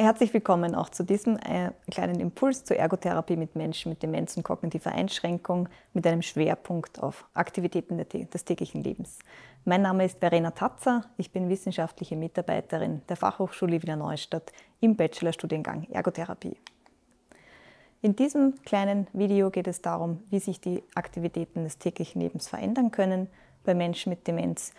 Herzlich willkommen auch zu diesem äh, kleinen Impuls zur Ergotherapie mit Menschen mit Demenz und kognitiver Einschränkung mit einem Schwerpunkt auf Aktivitäten des täglichen Lebens. Mein Name ist Verena Tatzer, ich bin wissenschaftliche Mitarbeiterin der Fachhochschule Wiener Neustadt im Bachelorstudiengang Ergotherapie. In diesem kleinen Video geht es darum, wie sich die Aktivitäten des täglichen Lebens verändern können bei Menschen mit Demenz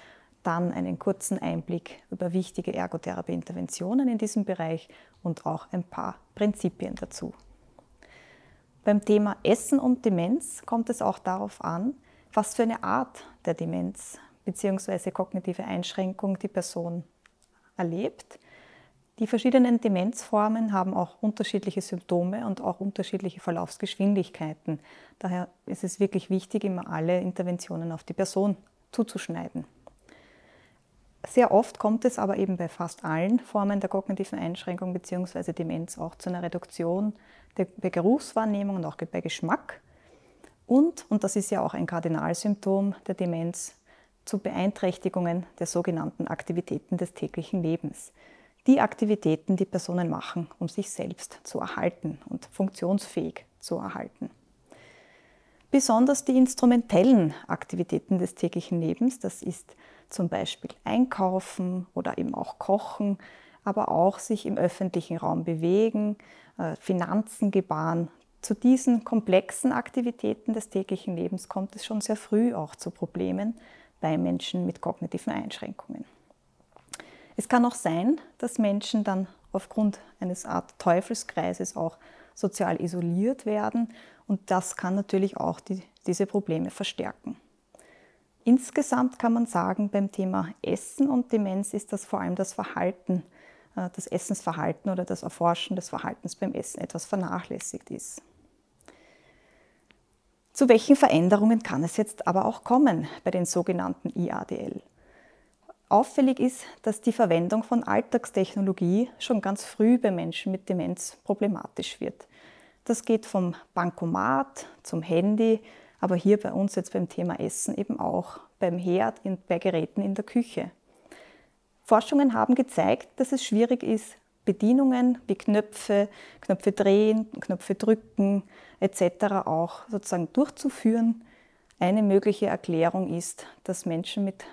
dann einen kurzen Einblick über wichtige Ergotherapie-Interventionen in diesem Bereich und auch ein paar Prinzipien dazu. Beim Thema Essen und Demenz kommt es auch darauf an, was für eine Art der Demenz bzw. kognitive Einschränkung die Person erlebt. Die verschiedenen Demenzformen haben auch unterschiedliche Symptome und auch unterschiedliche Verlaufsgeschwindigkeiten. Daher ist es wirklich wichtig, immer alle Interventionen auf die Person zuzuschneiden. Sehr oft kommt es aber eben bei fast allen Formen der kognitiven Einschränkung bzw. Demenz auch zu einer Reduktion der Geruchswahrnehmung und auch bei Geschmack und, und das ist ja auch ein Kardinalsymptom der Demenz, zu Beeinträchtigungen der sogenannten Aktivitäten des täglichen Lebens. Die Aktivitäten, die Personen machen, um sich selbst zu erhalten und funktionsfähig zu erhalten. Besonders die instrumentellen Aktivitäten des täglichen Lebens, das ist zum Beispiel einkaufen oder eben auch kochen, aber auch sich im öffentlichen Raum bewegen, äh, Finanzen gebaren. Zu diesen komplexen Aktivitäten des täglichen Lebens kommt es schon sehr früh auch zu Problemen bei Menschen mit kognitiven Einschränkungen. Es kann auch sein, dass Menschen dann aufgrund eines Art Teufelskreises auch sozial isoliert werden und das kann natürlich auch die, diese Probleme verstärken. Insgesamt kann man sagen, beim Thema Essen und Demenz ist das vor allem das Verhalten, äh, das Essensverhalten oder das Erforschen des Verhaltens beim Essen etwas vernachlässigt ist. Zu welchen Veränderungen kann es jetzt aber auch kommen bei den sogenannten IADL? Auffällig ist, dass die Verwendung von Alltagstechnologie schon ganz früh bei Menschen mit Demenz problematisch wird. Das geht vom Bankomat zum Handy, aber hier bei uns jetzt beim Thema Essen eben auch beim Herd, in, bei Geräten in der Küche. Forschungen haben gezeigt, dass es schwierig ist, Bedienungen wie Knöpfe, Knöpfe drehen, Knöpfe drücken etc. auch sozusagen durchzuführen. Eine mögliche Erklärung ist, dass Menschen mit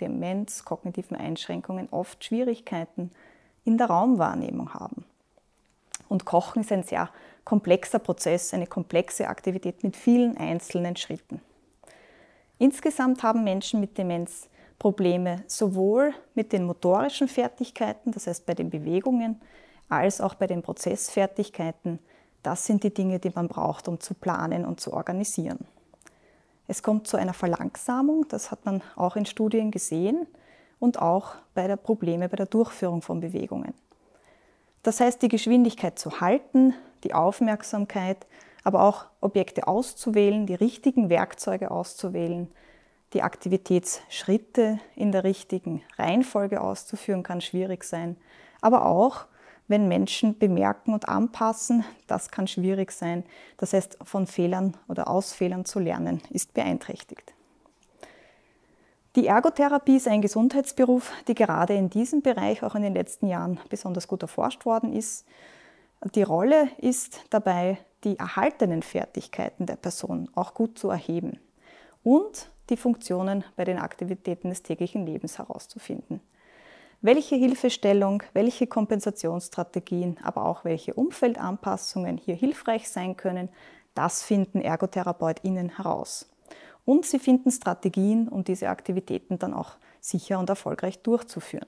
Demenz, kognitiven Einschränkungen oft Schwierigkeiten in der Raumwahrnehmung haben. Und Kochen ist ein sehr komplexer Prozess, eine komplexe Aktivität mit vielen einzelnen Schritten. Insgesamt haben Menschen mit Demenz Probleme sowohl mit den motorischen Fertigkeiten, das heißt bei den Bewegungen, als auch bei den Prozessfertigkeiten. Das sind die Dinge, die man braucht, um zu planen und zu organisieren. Es kommt zu einer Verlangsamung, das hat man auch in Studien gesehen, und auch bei der Probleme bei der Durchführung von Bewegungen. Das heißt, die Geschwindigkeit zu halten, die Aufmerksamkeit, aber auch Objekte auszuwählen, die richtigen Werkzeuge auszuwählen, die Aktivitätsschritte in der richtigen Reihenfolge auszuführen, kann schwierig sein. Aber auch, wenn Menschen bemerken und anpassen, das kann schwierig sein. Das heißt, von Fehlern oder Ausfehlern zu lernen, ist beeinträchtigt. Die Ergotherapie ist ein Gesundheitsberuf, der gerade in diesem Bereich auch in den letzten Jahren besonders gut erforscht worden ist. Die Rolle ist dabei, die erhaltenen Fertigkeiten der Person auch gut zu erheben und die Funktionen bei den Aktivitäten des täglichen Lebens herauszufinden. Welche Hilfestellung, welche Kompensationsstrategien, aber auch welche Umfeldanpassungen hier hilfreich sein können, das finden ErgotherapeutInnen heraus und sie finden Strategien, um diese Aktivitäten dann auch sicher und erfolgreich durchzuführen.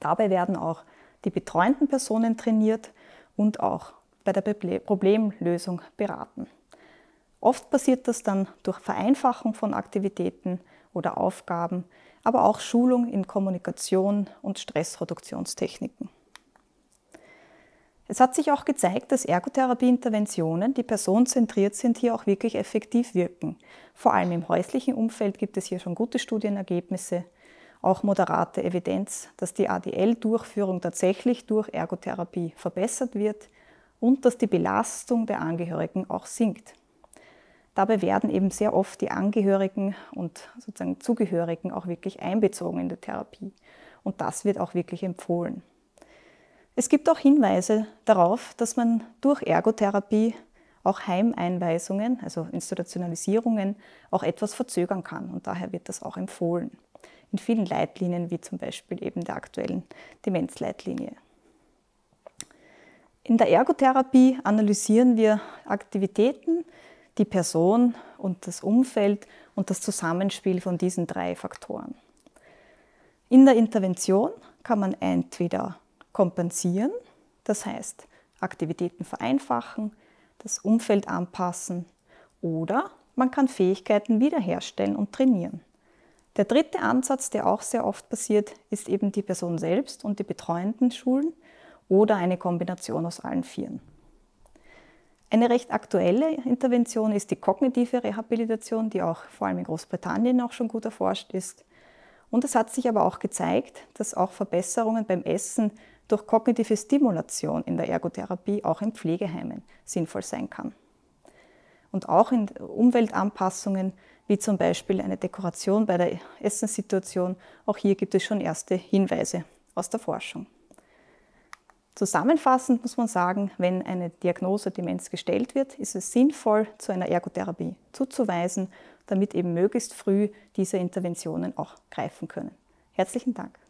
Dabei werden auch die betreuenden Personen trainiert und auch bei der Problemlösung beraten. Oft passiert das dann durch Vereinfachung von Aktivitäten oder Aufgaben, aber auch Schulung in Kommunikation und Stressreduktionstechniken. Es hat sich auch gezeigt, dass Ergotherapieinterventionen, die personenzentriert sind, hier auch wirklich effektiv wirken. Vor allem im häuslichen Umfeld gibt es hier schon gute Studienergebnisse, auch moderate Evidenz, dass die ADL-Durchführung tatsächlich durch Ergotherapie verbessert wird und dass die Belastung der Angehörigen auch sinkt. Dabei werden eben sehr oft die Angehörigen und sozusagen Zugehörigen auch wirklich einbezogen in die Therapie. Und das wird auch wirklich empfohlen. Es gibt auch Hinweise darauf, dass man durch Ergotherapie auch Heimeinweisungen, also Institutionalisierungen, auch etwas verzögern kann und daher wird das auch empfohlen. In vielen Leitlinien, wie zum Beispiel eben der aktuellen Demenzleitlinie. In der Ergotherapie analysieren wir Aktivitäten, die Person und das Umfeld und das Zusammenspiel von diesen drei Faktoren. In der Intervention kann man entweder kompensieren, das heißt Aktivitäten vereinfachen, das Umfeld anpassen oder man kann Fähigkeiten wiederherstellen und trainieren. Der dritte Ansatz, der auch sehr oft passiert, ist eben die Person selbst und die betreuenden Schulen oder eine Kombination aus allen vieren. Eine recht aktuelle Intervention ist die kognitive Rehabilitation, die auch vor allem in Großbritannien auch schon gut erforscht ist. Und es hat sich aber auch gezeigt, dass auch Verbesserungen beim Essen durch kognitive Stimulation in der Ergotherapie auch in Pflegeheimen sinnvoll sein kann. Und auch in Umweltanpassungen, wie zum Beispiel eine Dekoration bei der Essenssituation, auch hier gibt es schon erste Hinweise aus der Forschung. Zusammenfassend muss man sagen, wenn eine Diagnose Demenz gestellt wird, ist es sinnvoll, zu einer Ergotherapie zuzuweisen, damit eben möglichst früh diese Interventionen auch greifen können. Herzlichen Dank.